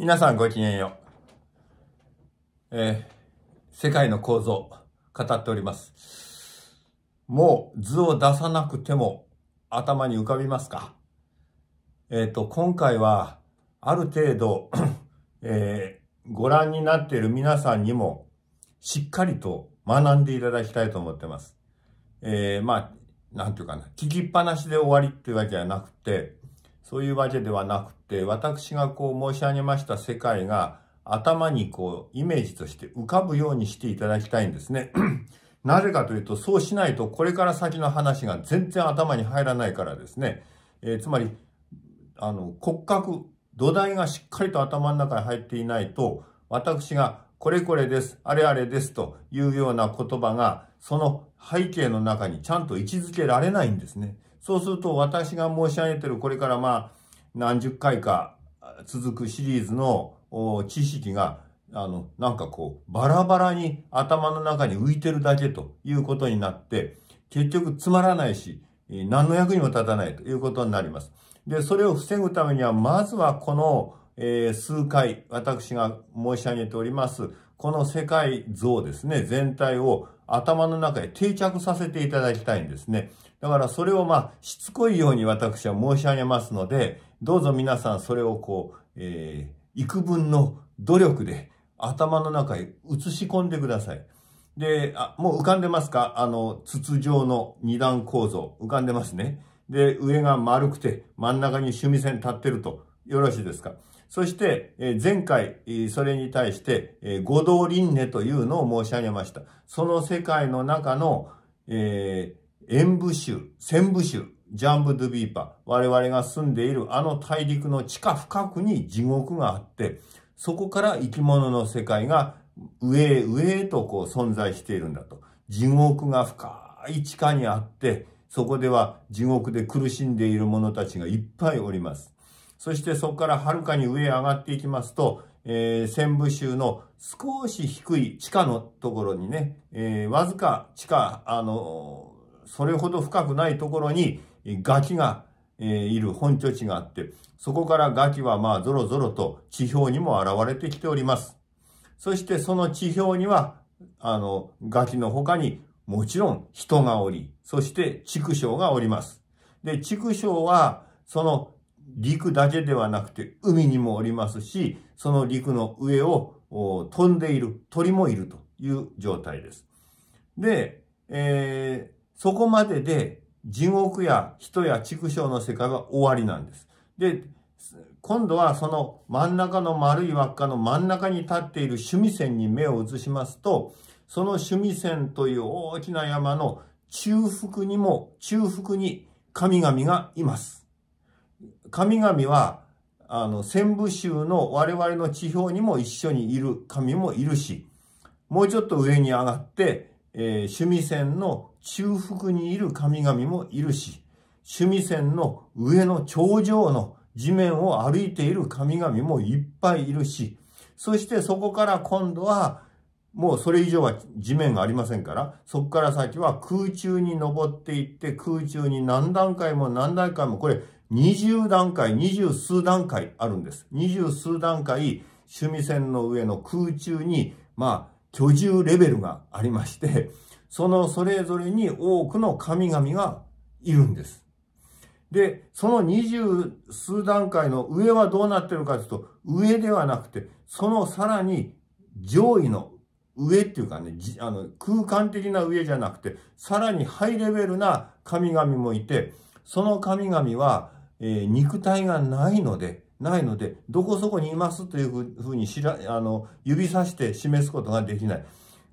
皆さんごきげんよう。えー、世界の構造、語っております。もう図を出さなくても頭に浮かびますかえっ、ー、と、今回は、ある程度、えー、ご覧になっている皆さんにも、しっかりと学んでいただきたいと思ってます。えまあ、なんていうかな、聞きっぱなしで終わりっていうわけじゃなくて、そういうわけではなくて、私がこう申し上げました世界が頭にこうイメージとして浮かぶようにしていただきたいんですね。なぜかというと、そうしないとこれから先の話が全然頭に入らないからですね。えー、つまり、あの、骨格、土台がしっかりと頭の中に入っていないと、私がこれこれです、あれあれですというような言葉が、その背景の中にちゃんと位置づけられないんですね。そうすると私が申し上げてるこれからまあ何十回か続くシリーズの知識があのなんかこうバラバラに頭の中に浮いてるだけということになって結局つまらないし何の役にも立たないということになります。で、それを防ぐためにはまずはこの、え数回私が申し上げておりますこの世界像ですね全体を頭の中へ定着させていただきたいんですね。だからそれをまあ、しつこいように私は申し上げますので、どうぞ皆さんそれをこう、えー、幾分の努力で頭の中へ移し込んでください。で、あ、もう浮かんでますかあの、筒状の二段構造。浮かんでますね。で、上が丸くて、真ん中に趣味線立ってると。よろしいですかそして、え前回、それに対して、え五道輪廻というのを申し上げました。その世界の中の、えー、演武州、仙武州、ジャンブ・ドゥ・ビーパ、我々が住んでいるあの大陸の地下深くに地獄があって、そこから生き物の世界が上へ上へとこう存在しているんだと。地獄が深い地下にあって、そこでは地獄で苦しんでいる者たちがいっぱいおります。そしてそこからはるかに上へ上がっていきますと、えー、仙部州の少し低い地下のところにね、えー、わずか地下、あのーそれほど深くないところにガキが、えー、いる本拠地があって、そこからガキはまあゾロゾロと地表にも現れてきております。そしてその地表には、あの、ガキの他にもちろん人がおり、そして畜生がおります。で、畜生はその陸だけではなくて海にもおりますし、その陸の上を飛んでいる鳥もいるという状態です。で、えーそこまでで地獄や人や畜生の世界は終わりなんです。で、今度はその真ん中の丸い輪っかの真ん中に立っている趣味線に目を移しますと、その趣味線という大きな山の中腹にも、中腹に神々がいます。神々は、あの、戦部州の我々の地表にも一緒にいる神もいるし、もうちょっと上に上がって、えー、趣味線の中腹にいる神々もいるし、趣味線の上の頂上の地面を歩いている神々もいっぱいいるし、そしてそこから今度は、もうそれ以上は地面がありませんから、そこから先は空中に登っていって、空中に何段階も何段階も、これ20段階、20数段階あるんです。20数段階、趣味線の上の空中に、まあ、居住レベルがありまして、そのそれぞれに多くの神々がいるんです。で、その二十数段階の上はどうなってるかというと、上ではなくて、そのさらに上位の上っていうかね、あの空間的な上じゃなくて、さらにハイレベルな神々もいて、その神々は、えー、肉体がないので、ないので、どこそこにいますというふうにしら、あの、指さして示すことができない。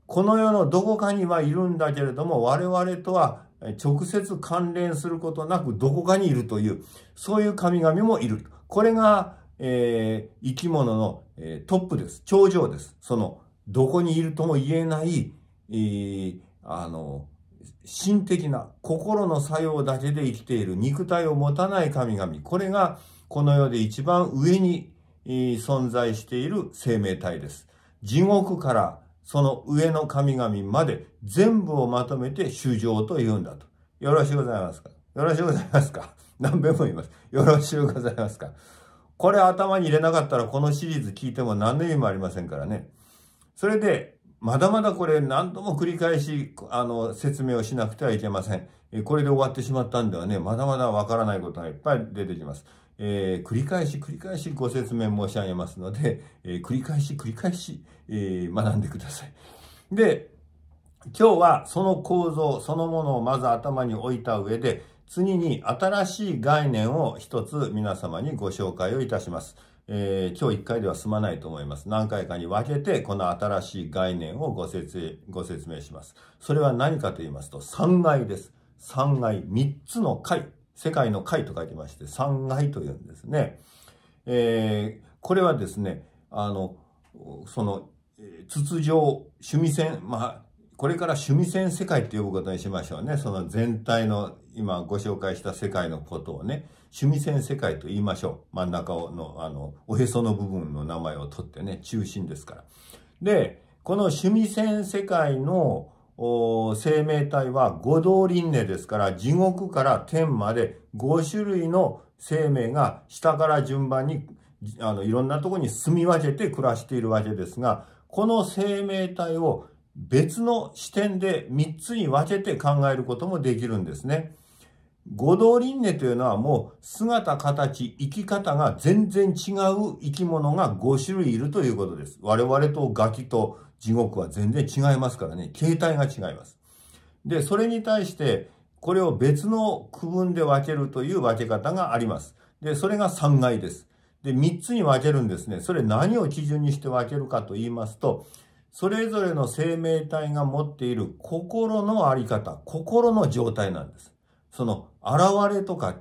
この世のどこかにはいるんだけれども、我々とは直接関連することなくどこかにいるという、そういう神々もいる。これが、えー、生き物の、えー、トップです。頂上です。その、どこにいるとも言えない、えー、あの、心的な心の作用だけで生きている肉体を持たない神々。これがこの世で一番上に、えー、存在している生命体です。地獄からその上の神々まで全部をまとめて衆生と言うんだと。よろしゅうございますかよろしゅうございますか 何べんも言います。よろしゅうございますかこれ頭に入れなかったらこのシリーズ聞いても何の意味もありませんからね。それで、まだまだこれ何度も繰り返し、あの、説明をしなくてはいけません。これで終わってしまったんではね、まだまだわからないことがいっぱい出てきます。えー、繰り返し繰り返しご説明申し上げますので、えー、繰り返し繰り返し、えー、学んでください。で、今日はその構造そのものをまず頭に置いた上で、次に新しい概念を一つ皆様にご紹介をいたします。えー、今日一回では済まないと思います。何回かに分けて、この新しい概念をご説ご説明します。それは何かと言いますと、3階です。3階3つの階世界の会と書きまして、三貝というんですね。えー、これはですね、あの、その、筒状、趣味線、まあ、これから趣味線世界って呼ぶことにしましょうね。その全体の今ご紹介した世界のことをね、趣味線世界と言いましょう。真ん中の、あの、おへその部分の名前を取ってね、中心ですから。で、この趣味線世界の生命体は五道輪廻ですから地獄から天まで5種類の生命が下から順番にあのいろんなとこに住み分けて暮らしているわけですがこの生命体を別の視点で3つに分けて考えることもできるんですね。五道輪廻というのはもう姿形生き方が全然違う生き物が5種類いるということです。我々とガキと地獄は全然違いますからね、形態が違います。で、それに対して、これを別の区分で分けるという分け方があります。で、それが3階です。で、3つに分けるんですね。それ何を基準にして分けるかと言いますと、それぞれの生命体が持っている心のあり方、心の状態なんです。その、現れとか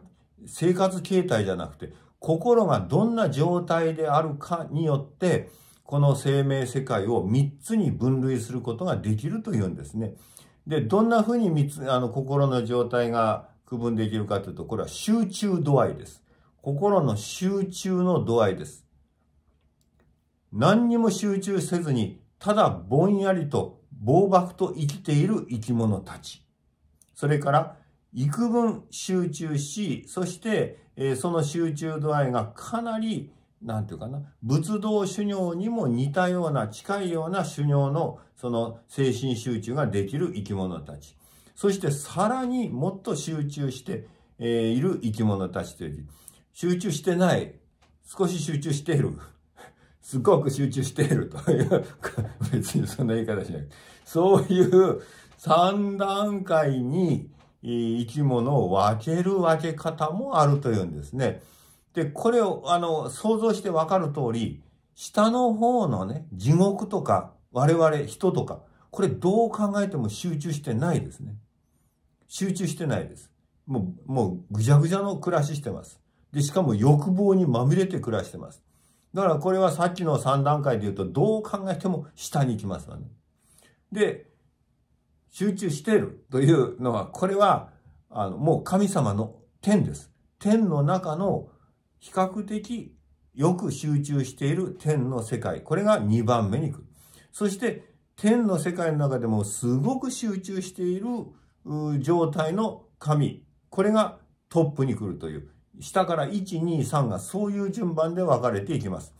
生活形態じゃなくて、心がどんな状態であるかによって、この生命世界を3つに分類することができるというんですね。で、どんなふうに3つ、あの、心の状態が区分できるかというと、これは集中度合いです。心の集中の度合いです。何にも集中せずに、ただぼんやりと、暴漠と生きている生き物たち。それから、幾分集中し、そして、えー、その集中度合いがかなり、なんていうかな、仏道修行にも似たような、近いような修行の、その精神集中ができる生き物たち。そしてさらにもっと集中して、えいる生き物たちという。集中してない。少し集中している。すごく集中しているという。別にそんな言い方しない。そういう3段階に生き物を分ける分け方もあるというんですね。で、これを、あの、想像してわかる通り、下の方のね、地獄とか、我々、人とか、これどう考えても集中してないですね。集中してないです。もう、もう、ぐじゃぐじゃの暮らししてます。で、しかも欲望にまみれて暮らしてます。だからこれはさっきの3段階で言うと、どう考えても下に行きますわね。で、集中してるというのは、これは、あの、もう神様の天です。天の中の比較的よく集中している天の世界。これが2番目に来る。そして天の世界の中でもすごく集中している状態の神。これがトップに来るという。下から1、2、3がそういう順番で分かれていきます。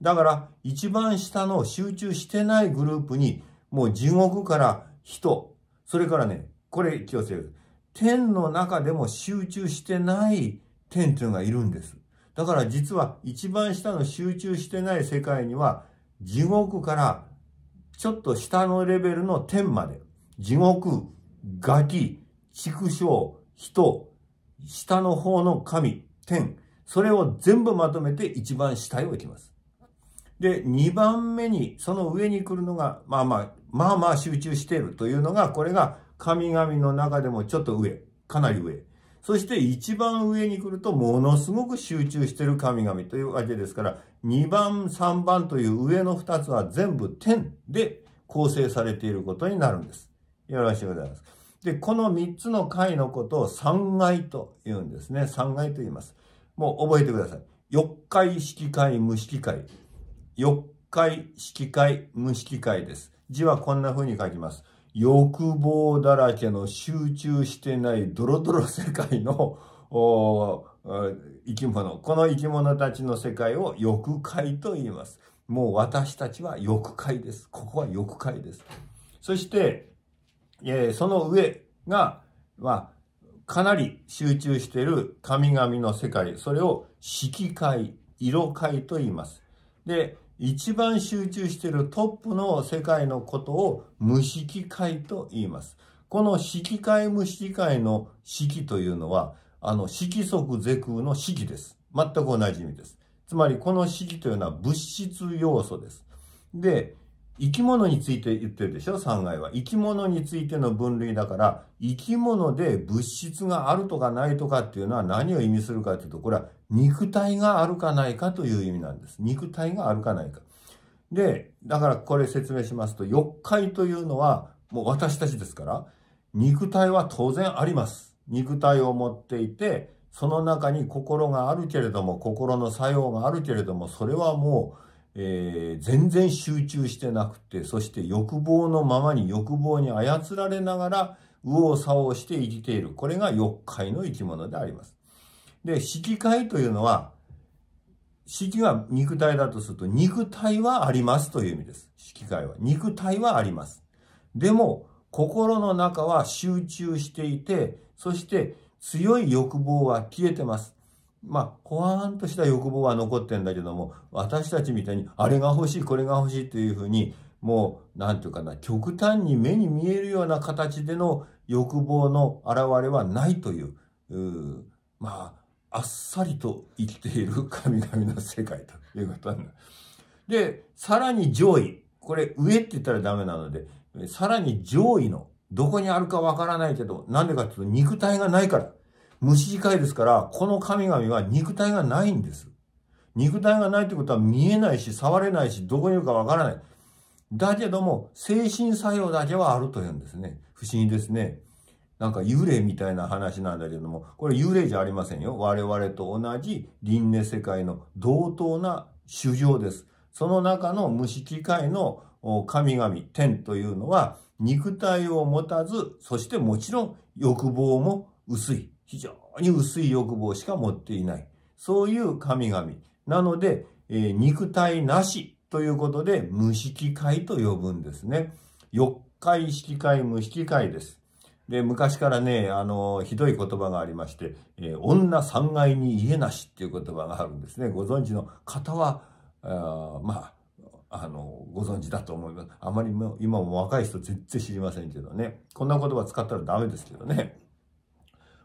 だから一番下の集中してないグループにもう地獄から人、それからね、これ気をつける。天の中でも集中してない天というのがいるんです。だから実は一番下の集中してない世界には地獄からちょっと下のレベルの天まで地獄、ガキ、畜生、人、下の方の神、天、それを全部まとめて一番下へ置きます。で、2番目に、その上に来るのが、まあまあ、まあまあ集中しているというのが、これが神々の中でもちょっと上、かなり上。そして一番上に来るとものすごく集中してる神々というわけですから、2番、3番という上の2つは全部天で構成されていることになるんです。よろしゅうございます。で、この3つの階のことを三階と言うんですね。三階と言います。もう覚えてください。四階、式階、無式階。四階、式階、無式階です。字はこんな風に書きます。欲望だらけの集中してないドロドロ世界の 生き物。この生き物たちの世界を欲界と言います。もう私たちは欲界です。ここは欲界です。そして、えー、その上が、まあ、かなり集中している神々の世界、それを色界、色界と言います。で、一番集中しているトップの世界のことを無色界と言います。この色界無色界の色というのは、あの、色即是空の色です。全く同じ意味です。つまり、この色というのは物質要素です。で、生き物について言ってるでしょ ?3 階は。生き物についての分類だから、生き物で物質があるとかないとかっていうのは何を意味するかっていうと、これは肉体があるかないかという意味なんです。肉体があるかないか。で、だからこれ説明しますと、欲界というのは、もう私たちですから、肉体は当然あります。肉体を持っていて、その中に心があるけれども、心の作用があるけれども、それはもう、えー、全然集中してなくて、そして欲望のままに欲望に操られながら、右往左往して生きている。これが欲界の生き物であります。で、色界というのは、色が肉体だとすると、肉体はありますという意味です。色界は。肉体はあります。でも、心の中は集中していて、そして強い欲望は消えてます。まあ、ほわーんとした欲望は残ってんだけども、私たちみたいに、あれが欲しい、これが欲しいというふうに、もう、なんていうかな、極端に目に見えるような形での欲望の現れはないという、うまあ、あっさりと生きている神々の世界ということなんで、さらに上位。これ上って言ったらダメなので、さらに上位の、どこにあるかわからないけど、なんでかっていうと肉体がないから。虫近いですから、この神々は肉体がないんです。肉体がないってことは見えないし、触れないし、どこにいるかわからない。だけども、精神作用だけはあるというんですね。不思議ですね。なんか幽霊みたいな話なんだけども、これ幽霊じゃありませんよ。我々と同じ輪廻世界の同等な主行です。その中の無色界の神々、天というのは、肉体を持たず、そしてもちろん欲望も薄い。非常に薄い欲望しか持っていない。そういう神々。なので、えー、肉体なしということで、無色界と呼ぶんですね。四界、色界、無色界です。で、昔からね、あの、ひどい言葉がありまして、えー、女三階に家なしっていう言葉があるんですね。ご存知の方は、あまあ、あの、ご存知だと思います。あまりも今も若い人全然知りませんけどね。こんな言葉使ったらダメですけどね。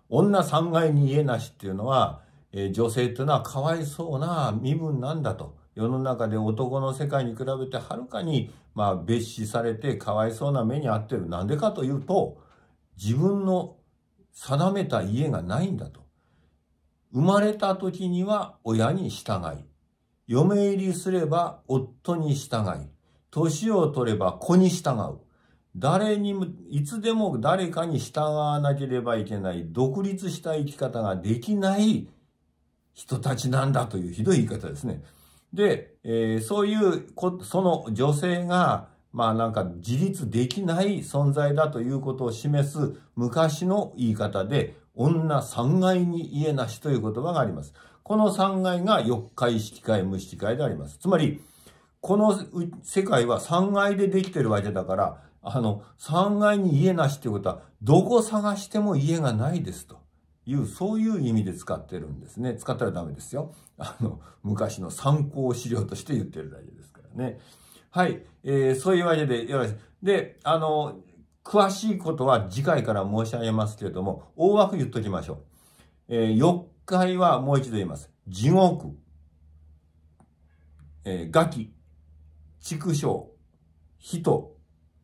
女三階に家なしっていうのは、えー、女性っていうのはかわいそうな身分なんだと。世の中で男の世界に比べてはるかに、まあ、蔑視されてかわいそうな目に遭ってる。なんでかというと、自分の定めた家がないんだと。生まれた時には親に従い、嫁入りすれば夫に従い、年を取れば子に従う。誰にも、いつでも誰かに従わなければいけない、独立した生き方ができない人たちなんだというひどい言い方ですね。で、えー、そういうこ、その女性が、まあなんか自立できない存在だということを示す昔の言い方で、女三階に家なしという言葉があります。この三階が四階、式階、無式階であります。つまり、この世界は三階でできてるわけだから、あの、三階に家なしということは、どこ探しても家がないですと。いう、そういう意味で使ってるんですね。使ったらダメですよ。あの、昔の参考資料として言ってるだけですからね。はい。えー、そういうわけでよろしい。で、あの、詳しいことは次回から申し上げますけれども、大枠言っときましょう。えー、4回はもう一度言います。地獄、えー、ガキ、畜生、人、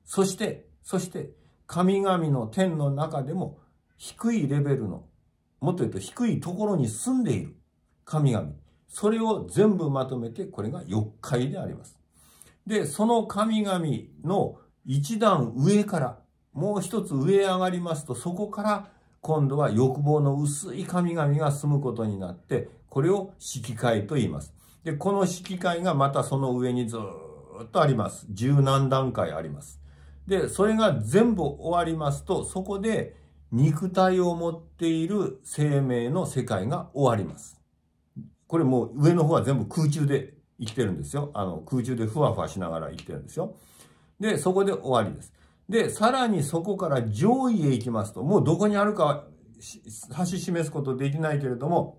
そして、そして、神々の天の中でも低いレベルの、もっと言うと低いところに住んでいる神々。それを全部まとめて、これが4回であります。で、その神々の一段上から、もう一つ上へ上がりますと、そこから今度は欲望の薄い神々が住むことになって、これを色界と言います。で、この色界がまたその上にずっとあります。十何段階あります。で、それが全部終わりますと、そこで肉体を持っている生命の世界が終わります。これもう上の方は全部空中で生きてるんですよ。あの、空中でふわふわしながら生きてるんですよ。で、そこで終わりです。で、さらにそこから上位へ行きますと、もうどこにあるかは指し示すことできないけれども、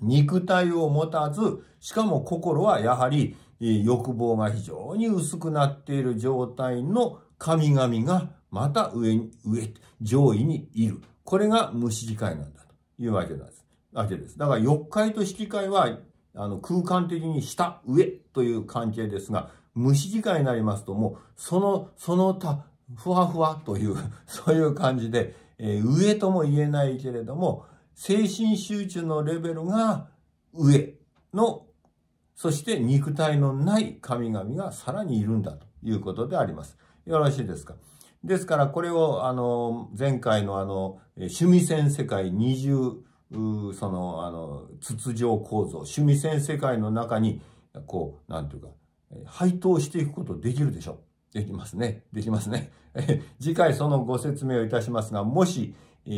肉体を持たず、しかも心はやはり欲望が非常に薄くなっている状態の神々がまた上に、上、上位にいる。これが無視理解なんだというわけなんです。わけです。だから、欲界と色界はあの、空間的に下、上という関係ですが、虫時間になりますともう、その、その他、ふわふわという そういう感じで、えー、上とも言えないけれども、精神集中のレベルが上の、そして肉体のない神々がさらにいるんだということであります。よろしいですかですからこれをあの前回のあの趣味戦世界20う、その、あの、筒状構造、趣味線世界の中に、こう、なんていうか、配当していくことできるでしょう。できますね。できますね。次回そのご説明をいたしますが、もし、え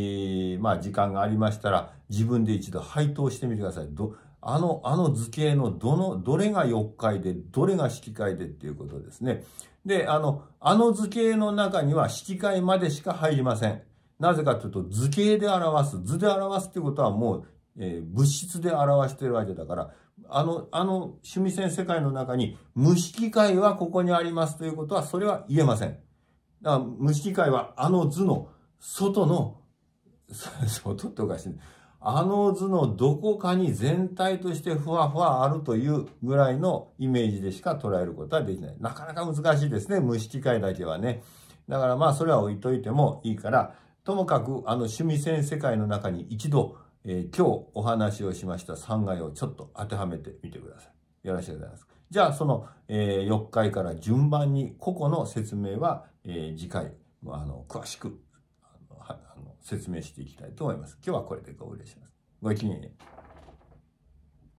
ー、まあ、時間がありましたら、自分で一度配当してみてください。ど、あの、あの図形のどの、どれが4回で、どれが式回でっていうことですね。で、あの、あの図形の中には式回までしか入りません。なぜかというと図形で表す。図で表すっていうことはもう、えー、物質で表しているわけだから、あの、あの、趣味線世界の中に、無色界はここにありますということは、それは言えません。だから、無色界はあの図の外の、外っておかしい、あの図のどこかに全体としてふわふわあるというぐらいのイメージでしか捉えることはできない。なかなか難しいですね、無色界だけはね。だからまあ、それは置いといてもいいから、ともかく、あの、趣味戦世界の中に一度、えー、今日お話をしました3階をちょっと当てはめてみてください。よろしくお願いします。じゃあ、その、えー、4階から順番に、個々の説明は、えー、次回、あの、詳しく、あの、説明していきたいと思います。今日はこれでご無礼します。ごきげんよう。